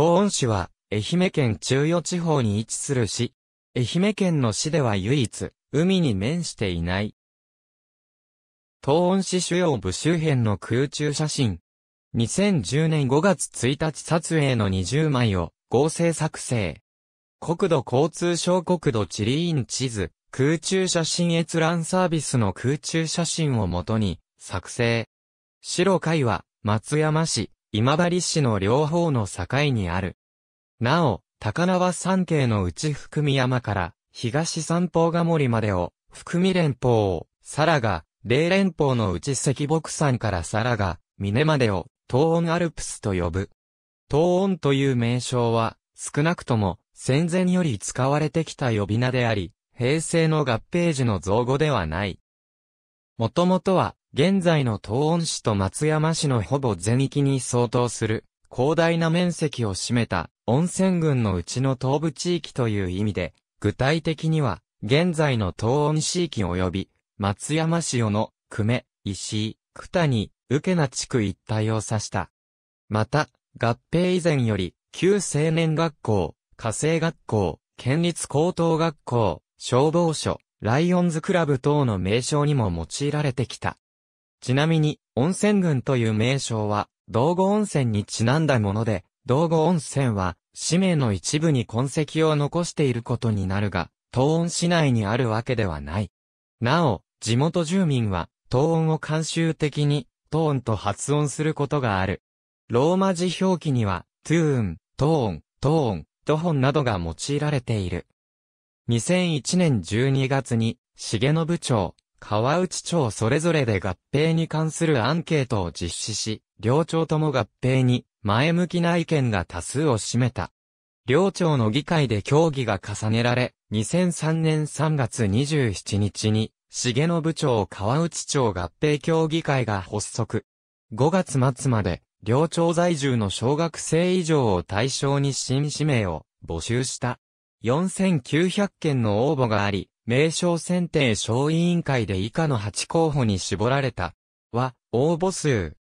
東温市は、愛媛県中予地方に位置する市。愛媛県の市では唯一、海に面していない。東温市主要部周辺の空中写真。2010年5月1日撮影の20枚を合成作成。国土交通省国土地理院地図、空中写真閲覧サービスの空中写真をもとに作成。白海は松山市、今治市の両方の境にある。なお、高輪山系の内福見山から東三方ヶ森までを、福見連峰を、さらが、霊連峰の内石木山からさらが、峰までを、東温アルプスと呼ぶ。東温という名称は、少なくとも、戦前より使われてきた呼び名であり、平成の合併時の造語ではない。もともとは、現在の東温市と松山市のほぼ全域に相当する、広大な面積を占めた温泉群のうちの東部地域という意味で、具体的には、現在の東温市域及び、松山市をの、久米、石井、九谷、受な地区一帯を指した。また、合併以前より、旧青年学校、家政学校、県立高等学校、消防署、ライオンズクラブ等の名称にも用いられてきた。ちなみに、温泉群という名称は、道後温泉にちなんだもので、道後温泉は、市名の一部に痕跡を残していることになるが、東温市内にあるわけではない。なお、地元住民は、東温を慣習的に、東温と発音することがある。ローマ字表記には、トゥーン、東温、東トドホンなどが用いられている。2001年12月に、重信町、川内町それぞれで合併に関するアンケートを実施し、両町とも合併に前向きな意見が多数を占めた。両町の議会で協議が重ねられ、2003年3月27日に、重部長川内町合併協議会が発足。5月末まで、両町在住の小学生以上を対象に新指名を募集した。4900件の応募があり、名称選定小委員会で以下の8候補に絞られた。は、応募数。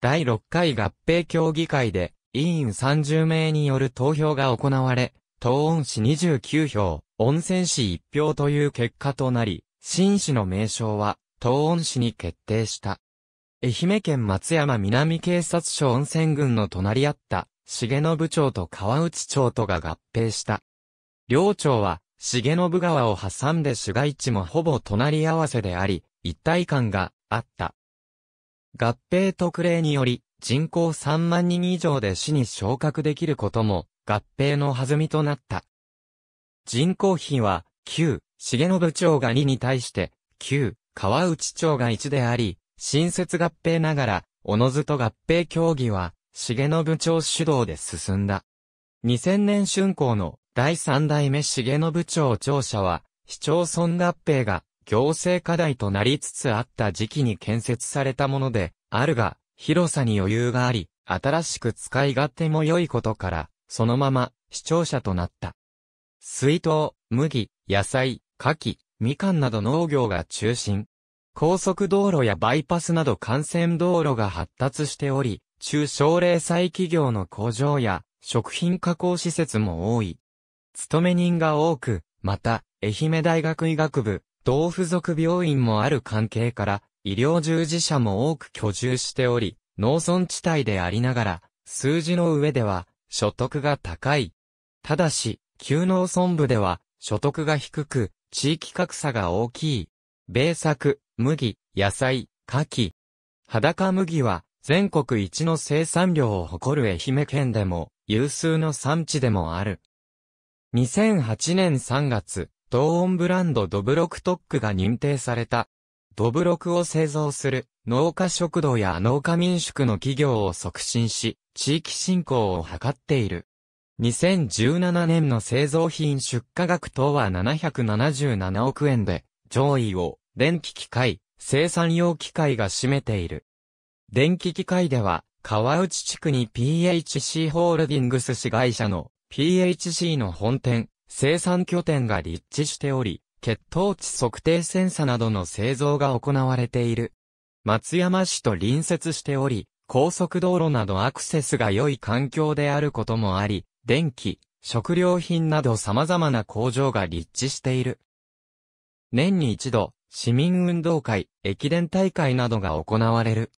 第6回合併協議会で、委員30名による投票が行われ、東温市29票、温泉市1票という結果となり、新市の名称は、東温市に決定した。愛媛県松山南警察署温泉郡の隣り合った、重部長と川内町とが合併した。両町は、重信川を挟んで市街地もほぼ隣り合わせであり、一体感があった。合併特例により、人口3万人以上で市に昇格できることも、合併の弾みとなった。人口比は、旧、重信町が2に対して、旧、川内町が1であり、新設合併ながら、おのずと合併協議は、重信町主導で進んだ。2000年春光の第三代目重信町庁舎は、市町村合併が行政課題となりつつあった時期に建設されたもので、あるが、広さに余裕があり、新しく使い勝手も良いことから、そのまま、市庁舎となった。水筒、麦、野菜、牡蠣、みかんなど農業が中心。高速道路やバイパスなど幹線道路が発達しており、中小零細企業の工場や食品加工施設も多い。勤め人が多く、また、愛媛大学医学部、同付属病院もある関係から、医療従事者も多く居住しており、農村地帯でありながら、数字の上では、所得が高い。ただし、旧農村部では、所得が低く、地域格差が大きい。米作、麦、野菜、牡蠣。裸麦は、全国一の生産量を誇る愛媛県でも、有数の産地でもある。2008年3月、同音ブランドドブロクトックが認定された。ドブロクを製造する農家食堂や農家民宿の企業を促進し、地域振興を図っている。2017年の製造品出荷額等は777億円で、上位を電気機械、生産用機械が占めている。電気機械では、川内地区に PHC ホールディングス市会社の PHC の本店、生産拠点が立地しており、血糖値測定センサなどの製造が行われている。松山市と隣接しており、高速道路などアクセスが良い環境であることもあり、電気、食料品など様々な工場が立地している。年に一度、市民運動会、駅伝大会などが行われる。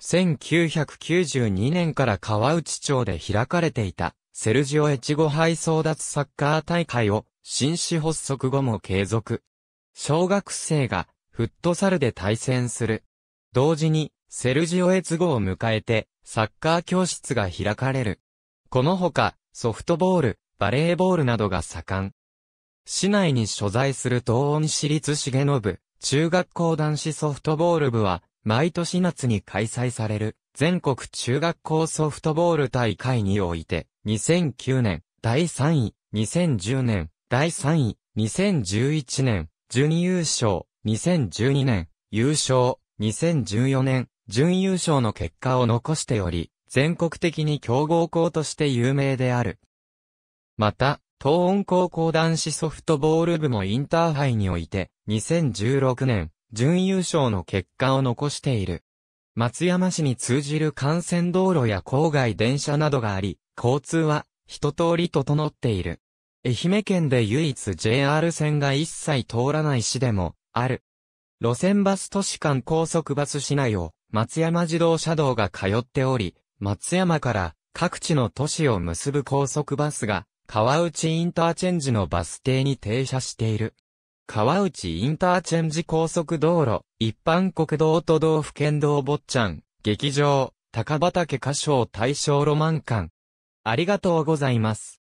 1992年から川内町で開かれていた。セルジオ越後杯争奪サッカー大会を、新市発足後も継続。小学生が、フットサルで対戦する。同時に、セルジオ越後を迎えて、サッカー教室が開かれる。このほか、ソフトボール、バレーボールなどが盛ん。市内に所在する東温市立重信、中学校男子ソフトボール部は、毎年夏に開催される、全国中学校ソフトボール大会において、2009年、第3位、2010年、第3位、2011年、準優勝、2012年、優勝、2014年、準優勝の結果を残しており、全国的に強豪校として有名である。また、東温高校男子ソフトボール部もインターハイにおいて、2016年、準優勝の結果を残している。松山市に通じる幹線道路や郊外電車などがあり、交通は一通り整っている。愛媛県で唯一 JR 線が一切通らない市でもある。路線バス都市間高速バス市内を松山自動車道が通っており、松山から各地の都市を結ぶ高速バスが川内インターチェンジのバス停に停車している。川内インターチェンジ高速道路、一般国道都道府県道坊ちゃん、劇場、高畑歌唱対象ロマン館、ありがとうございます。